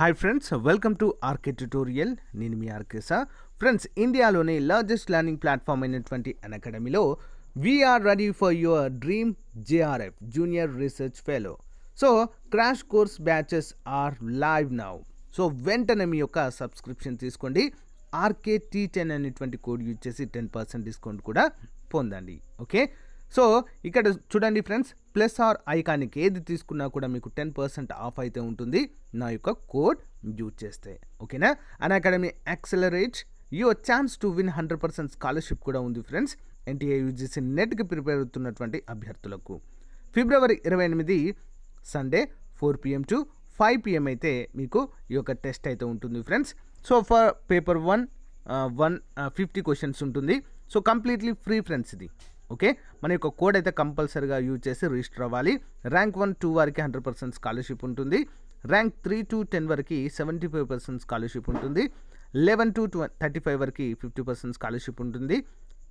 hi friends welcome to RK tutorial నేను మీ ఆర్కేసా ఫ్రెండ్స్ ఇండియాలోనే లార్జెస్ట్ లెర్నింగ్ ప్లాట్ఫామ్ అయినటువంటి అన్ అకాడమీలో we're ready for your dream JRF junior research fellow so crash course batches are live now so వెంటనే మీ యొక్క సబ్స్క్రిప్షన్ తీసుకోండి ఆర్కే టీ టెన్ అనేటువంటి కోడ్ యూజ్ చేసి టెన్ పర్సెంట్ డిస్కౌంట్ కూడా పొందండి ఓకే సో ఇక్కడ చూడండి ఫ్రెండ్స్ ప్లస్ ఆర్ ఐకానిక్ ఏది తీసుకున్నా కూడా మీకు టెన్ పర్సెంట్ ఆఫ్ అయితే ఉంటుంది నా యొక్క కోడ్ యూజ్ చేస్తే ఓకేనా Unacademy accelerate your chance to win hundred percent scholarship కూడా ఉంది ఫ్రెండ్స్ ఎన్టీఏ యూజీసీ నెట్కి ప్రిపేర్ అవుతున్నటువంటి అభ్యర్థులకు ఫిబ్రవరి ఇరవై ఎనిమిది Sunday four PM to five PM అయితే మీకు ఈ యొక్క టెస్ట్ అయితే ఉంటుంది friends so for paper one one fifty questions ఉంటుంది సో కంప్లీట్లీ ఫ్రీ ఫ్రెండ్స్ ఇది ఓకే మన యొక్క కోడ్ అయితే కంపల్సరీగా యూజ్ చేసి రిజిస్టర్ అవ్వాలి ర్యాంక్ వన్ టూ వారికి హండ్రెడ్ పర్సెంట్ స్కాలర్షిప్ ఉంటుంది ర్యాంక్ త్రీ టు టెన్ వరకు సెవెంటీ ఫైవ్ పర్సెంట్ స్కాలర్షిప్ ఉంటుంది లెవెన్ టు థర్టీ ఫైవ్ వరకు ఫిఫ్టీ పర్సెంట్ స్కాలర్షిప్ ఉంటుంది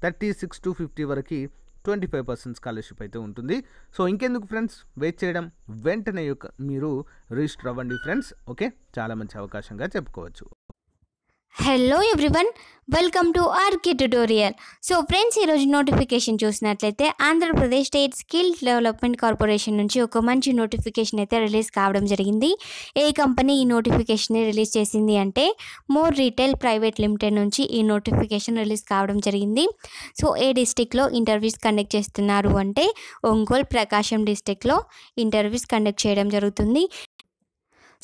థర్టీ సిక్స్ టు ఫిఫ్టీ వరకు ట్వంటీ ఫైవ్ పర్సెంట్ స్కాలర్షిప్ అయితే ఉంటుంది సో ఇంకెందుకు ఫ్రెండ్స్ వెయిట్ చేయడం వెంటనే యొక్క మీరు రిజిస్టర్ అవ్వండి ఫ్రెండ్స్ ఓకే చాలా మంచి అవకాశంగా చెప్పుకోవచ్చు hello everyone welcome to RK tutorial so friends ఈరోజు నోటిఫికేషన్ చూసినట్లయితే Andhra Pradesh state skill development corporation నుంచి ఒక మంచి నోటిఫికేషన్ అయితే రిలీజ్ కావడం జరిగింది ఏ కంపెనీ ఈ నోటిఫికేషన్ని రిలీజ్ చేసింది అంటే మోర్ రీటైల్ ప్రైవేట్ లిమిటెడ్ నుంచి ఈ నోటిఫికేషన్ రిలీజ్ కావడం జరిగింది సో ఏ డిస్టిక్లో ఇంటర్వ్యూస్ కండక్ట్ చేస్తున్నారు అంటే ఒంగోలు ప్రకాశం డిస్టిక్లో ఇంటర్వ్యూస్ కండక్ట్ చేయడం జరుగుతుంది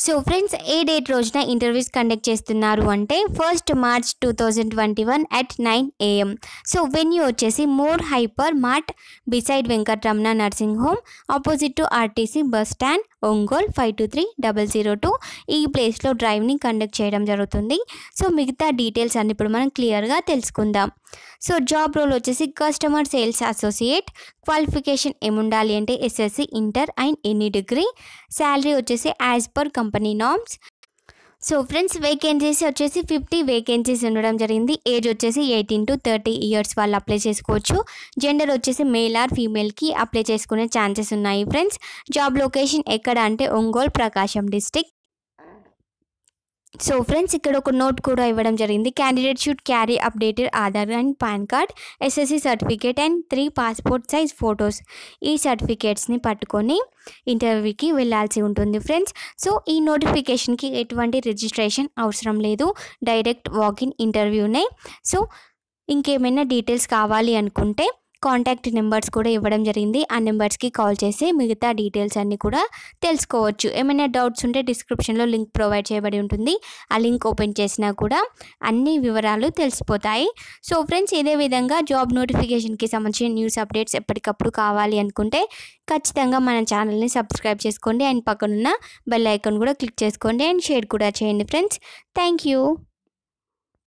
సో ఫ్రెండ్స్ ఏ డేట్ రోజున ఇంటర్వ్యూస్ కండక్ట్ చేస్తున్నారు అంటే first March two thousand twenty one at nine AM so venue వచ్చేసి more hyper mart beside Venkataramana nursing home opposite to RTC bus stand Ongole five two three double zero two ఈ ప్లేస్లో డ్రైవ్ని conduct చేయడం జరుగుతుంది so మిగతా details అన్ని ఇప్పుడు మనం క్లియర్గా తెలుసుకుందాం సో జాబ్ రోల్ వచ్చేసి కస్టమర్ సేల్స్ అసోసియేట్ క్వాలిఫికేషన్ ఏముండాలి అంటే SSC inter and any degree salary వచ్చేసి as per company norms so friends vacancies వచ్చేసి ఫిఫ్టీ వేకెన్సీస్ ఉండడం జరిగింది ఏజ్ వచ్చేసి ఎయిటీన్ టు థర్టీ ఇయర్స్ వాళ్ళు అప్లై చేసుకోవచ్చు జెండర్ వచ్చేసి మేల్ ఆర్ ఫీమేల్కి అప్లై చేసుకునే ఛాన్సెస్ ఉన్నాయి ఫ్రెండ్స్ జాబ్ లొకేషన్ ఎక్కడ అంటే Ongole Prakasam district so friends ఇక్కడ ఒక నోట్ కూడా ఇవ్వడం జరిగింది candidate should carry updated Aadhaar and PAN card SSC certificate and three passport size photos ఈ సర్టిఫికేట్స్ని పట్టుకొని ఇంటర్వ్యూకి వెళ్ళాల్సి ఉంటుంది ఫ్రెండ్స్ సో ఈ నోటిఫికేషన్కి ఎటువంటి రిజిస్ట్రేషన్ అవసరం లేదు డైరెక్ట్ వాకిన్ ఇంటర్వ్యూనే సో ఇంకేమైనా డీటెయిల్స్ కావాలి అనుకుంటే కాంటాక్ట్ నెంబర్స్ కూడా ఇవ్వడం జరిగింది ఆ నెంబర్స్కి కాల్ చేసి మిగతా డీటెయిల్స్ అన్నీ కూడా తెలుసుకోవచ్చు ఏమైనా డౌట్స్ ఉంటే డిస్క్రిప్షన్లో లింక్ ప్రొవైడ్ చేయబడి ఉంటుంది ఆ లింక్ ఓపెన్ చేసినా కూడా అన్ని వివరాలు తెలిసిపోతాయి సో ఫ్రెండ్స్ ఇదే విధంగా జాబ్ నోటిఫికేషన్కి సంబంధించిన న్యూస్ అప్డేట్స్ ఎప్పటికప్పుడు కావాలి అనుకుంటే ఖచ్చితంగా మన ఛానల్ని సబ్స్క్రైబ్ చేసుకోండి అండ్ పక్కనున్న బెల్ ఐకాన్ కూడా క్లిక్ చేసుకోండి అండ్ షేర్ కూడా చేయండి ఫ్రెండ్స్ థ్యాంక్ యూ